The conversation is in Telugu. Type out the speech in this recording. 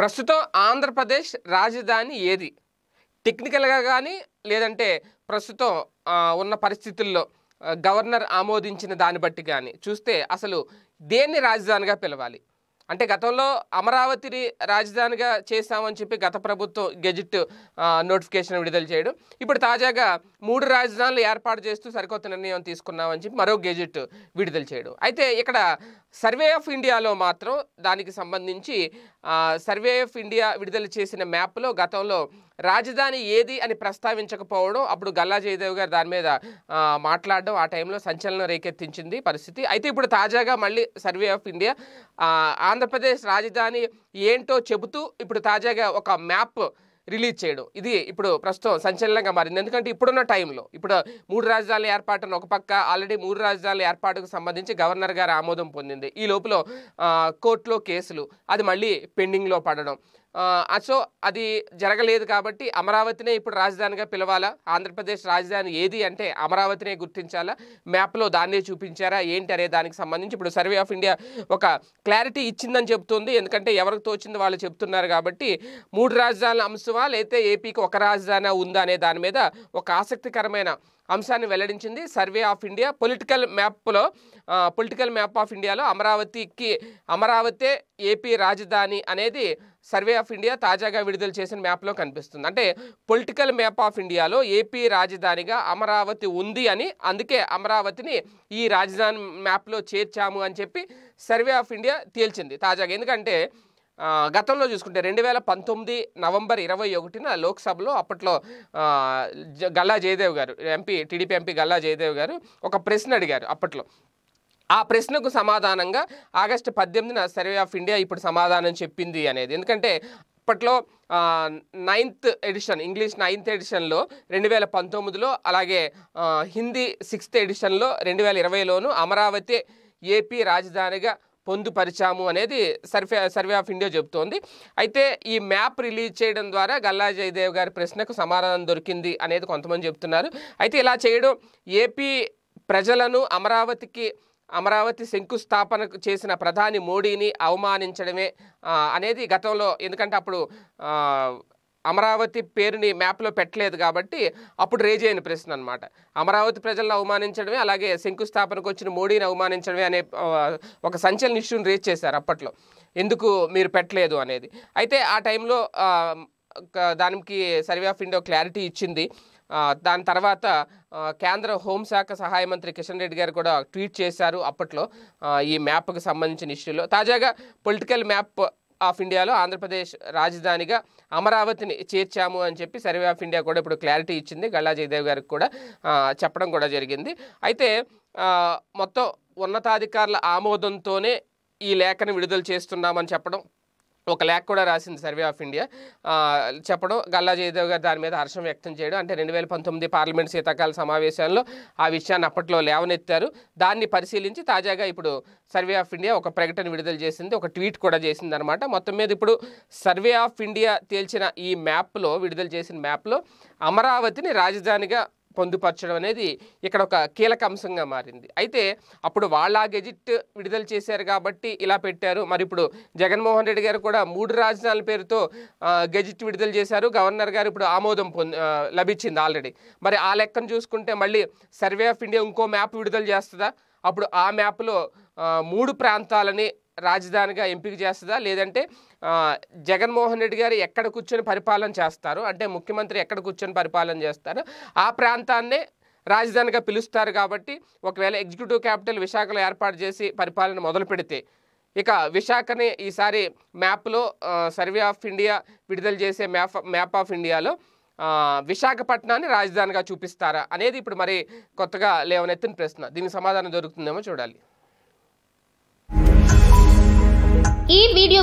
ప్రస్తుతం ఆంధ్రప్రదేశ్ రాజధాని ఏది టెక్నికల్గా కానీ లేదంటే ప్రస్తుతం ఉన్న పరిస్థితుల్లో గవర్నర్ ఆమోదించిన దాన్ని బట్టి కానీ చూస్తే అసలు దేన్ని రాజధానిగా పిలవాలి అంటే గతంలో అమరావతిని రాజధానిగా చేస్తామని చెప్పి గత ప్రభుత్వం గెజిట్ నోటిఫికేషన్ విడుదల చేయడం ఇప్పుడు తాజాగా మూడు రాజధానులు ఏర్పాటు చేస్తూ సరికొత్త నిర్ణయం తీసుకున్నామని చెప్పి మరో గెజిట్ విడుదల చేయడం అయితే ఇక్కడ సర్వే ఆఫ్ ఇండియాలో మాత్రం దానికి సంబంధించి సర్వే ఆఫ్ ఇండియా విడుదల చేసిన మ్యాప్లో గతంలో రాజధాని ఏది అని ప్రస్తావించకపోవడం అప్పుడు గల్లా జయదేవ్ గారు దాని మీద మాట్లాడడం ఆ టైంలో సంచలనం రేకెత్తించింది పరిస్థితి అయితే ఇప్పుడు తాజాగా మళ్ళీ సర్వే ఆఫ్ ఇండియా ఆంధ్రప్రదేశ్ రాజధాని ఏంటో చెబుతూ ఇప్పుడు తాజాగా ఒక మ్యాప్ రిలీజ్ చేయడం ఇది ఇప్పుడు ప్రస్తుతం సంచలనంగా మారింది ఎందుకంటే ఇప్పుడున్న టైంలో ఇప్పుడు మూడు రాజధానుల ఏర్పాటును ఒక పక్క ఆల్రెడీ మూడు రాజధానుల ఏర్పాటుకు సంబంధించి గవర్నర్ గారు ఆమోదం పొందింది ఈ లోపల కోర్టులో కేసులు అది మళ్ళీ పెండింగ్లో పడడం సో అది జరగలేదు కాబట్టి అమరావతినే ఇప్పుడు రాజధానిగా పిలవాలా ఆంధ్రప్రదేశ్ రాజధాని ఏది అంటే అమరావతినే గుర్తించాలా మ్యాప్లో దాన్నే చూపించారా ఏంటి అనే దానికి సంబంధించి ఇప్పుడు సర్వే ఆఫ్ ఇండియా ఒక క్లారిటీ ఇచ్చిందని చెప్తుంది ఎందుకంటే ఎవరికి తోచింది వాళ్ళు చెప్తున్నారు కాబట్టి మూడు రాజధానుల అంశమా లేతే ఏపీకి ఒక రాజధాని ఉందా అనే దాని మీద ఒక ఆసక్తికరమైన అంశాన్ని వెల్లడించింది సర్వే ఆఫ్ ఇండియా పొలిటికల్ మ్యాప్లో పొలిటికల్ మ్యాప్ ఆఫ్ ఇండియాలో అమరావతికి అమరావతే ఏపీ రాజధాని అనేది సర్వే ఆఫ్ ఇండియా తాజాగా విడుదల చేసిన మ్యాప్లో కనిపిస్తుంది అంటే పొలిటికల్ మ్యాప్ ఆఫ్ ఇండియాలో ఏపీ రాజధానిగా అమరావతి ఉంది అని అందుకే అమరావతిని ఈ రాజధాని మ్యాప్లో చేర్చాము అని చెప్పి సర్వే ఆఫ్ ఇండియా తేల్చింది తాజాగా ఎందుకంటే గతంలో చూసుకుంటే రెండు వేల పంతొమ్మిది నవంబర్ ఇరవై ఒకటిన లోక్సభలో అప్పట్లో గల్లా జయదేవ్ గారు MP TDP MP Galla Jayadev గారు ఒక ప్రశ్న అడిగారు అప్పట్లో ఆ ప్రశ్నకు సమాధానంగా ఆగస్టు పద్దెనిమిదిన సర్వే ఆఫ్ ఇండియా ఇప్పుడు సమాధానం చెప్పింది అనేది ఎందుకంటే అప్పట్లో నైన్త్ ఎడిషన్ ఇంగ్లీష్ నైన్త్ ఎడిషన్లో రెండు వేల పంతొమ్మిదిలో అలాగే హిందీ సిక్స్త్ ఎడిషన్లో రెండు వేల ఇరవైలోను అమరావతి ఏపీ రాజధానిగా పొందుపరిచాము అనేది సర్వే సర్వే ఆఫ్ ఇండియా చెబుతోంది అయితే ఈ మ్యాప్ రిలీజ్ చేయడం ద్వారా గల్లా జయదేవ్ గారి ప్రశ్నకు సమాధానం దొరికింది అనేది కొంతమంది చెప్తున్నారు అయితే ఇలా చేయడం ఏపీ ప్రజలను అమరావతికి అమరావతి శంకుస్థాపన చేసిన ప్రధాని మోడీని అవమానించడమే అనేది గతంలో ఎందుకంటే అప్పుడు అమరావతి పేరుని మ్యాప్లో పెట్టలేదు కాబట్టి అప్పుడు రేజ్ అయిన ప్రశ్న అనమాట అమరావతి ప్రజలను అవమానించడమే అలాగే శంకుస్థాపనకు వచ్చిన మోడీని అవమానించడమే అనే ఒక సంచలన ఇష్యూని రేజ్ చేశారు అప్పట్లో ఎందుకు మీరు పెట్టలేదు అనేది అయితే ఆ టైంలో దానికి సర్వే ఆఫ్ ఇండియా క్లారిటీ ఇచ్చింది దాని తర్వాత కేంద్ర హోంశాఖ సహాయ మంత్రి కిషన్ రెడ్డి గారు కూడా ట్వీట్ చేశారు అప్పట్లో ఈ మ్యాప్కి సంబంధించిన ఇష్యూలో తాజాగా పొలిటికల్ మ్యాప్ ఆఫ్ ఇండియాలో ఆంధ్రప్రదేశ్ రాజధానిగా అమరావతిని చేర్చాము అని చెప్పి సర్వే ఆఫ్ ఇండియా కూడా ఇప్పుడు క్లారిటీ ఇచ్చింది గల్లా జయదేవ్ గారికి కూడా చెప్పడం కూడా జరిగింది అయితే మొత్తం ఉన్నతాధికారుల ఆమోదంతోనే ఈ లేఖను విడుదల చేస్తున్నామని చెప్పడం ఒక లేఖ కూడా రాసింది సర్వే ఆఫ్ ఇండియా చెప్పడం గల్లా జయదేవ్ గారు దాని మీద హర్షం వ్యక్తం చేయడం అంటే రెండు వేల పంతొమ్మిది పార్లమెంట్ శీతాకాల సమావేశాల్లో ఆ విషయాన్ని అప్పట్లో లేవనెత్తారు దాన్ని పరిశీలించి తాజాగా ఇప్పుడు సర్వే ఆఫ్ ఇండియా ఒక ప్రకటన విడుదల చేసింది ఒక ట్వీట్ కూడా చేసింది అనమాట మొత్తం మీద ఇప్పుడు సర్వే ఆఫ్ ఇండియా తేల్చిన ఈ మ్యాప్లో విడుదల చేసిన మ్యాప్లో అమరావతిని రాజధానిగా పొందుపరచడం అనేది ఇక్కడ ఒక కీలక అంశంగా మారింది అయితే అప్పుడు వాళ్ళ గెజిట్ విడుదల చేశారు కాబట్టి ఇలా పెట్టారు మరి ఇప్పుడు జగన్మోహన్ రెడ్డి గారు కూడా మూడు రాజధానుల పేరుతో గెజిట్ విడుదల చేశారు గవర్నర్ గారు ఇప్పుడు ఆమోదం పొంది లభించింది ఆల్రెడీ మరి ఆ లెక్కను చూసుకుంటే మళ్ళీ సర్వే ఆఫ్ ఇండియా ఇంకో మ్యాప్ విడుదల చేస్తుందా అప్పుడు ఆ మ్యాప్లో మూడు ప్రాంతాలని రాజధానిగా ఎంపిక చేస్తుందా లేదంటే జగన్మోహన్ రెడ్డి గారు ఎక్కడ కూర్చొని పరిపాలన చేస్తారు అంటే ముఖ్యమంత్రి ఎక్కడ కూర్చొని పరిపాలన చేస్తారు ఆ ప్రాంతాన్నే రాజధానిగా పిలుస్తారు కాబట్టి ఒకవేళ ఎగ్జిక్యూటివ్ క్యాపిటల్ విశాఖలో ఏర్పాటు చేసి పరిపాలన మొదలు పెడితే ఇక విశాఖని ఈసారి మ్యాప్లో సర్వే ఆఫ్ ఇండియా విడుదల చేసే మ్యాప్ మ్యాప్ ఆఫ్ ఇండియాలో విశాఖపట్నాన్ని రాజధానిగా చూపిస్తారా అనేది ఇప్పుడు మరి కొత్తగా లేవనెత్తిన ప్రశ్న దీనికి సమాధానం దొరుకుతుందేమో చూడాలి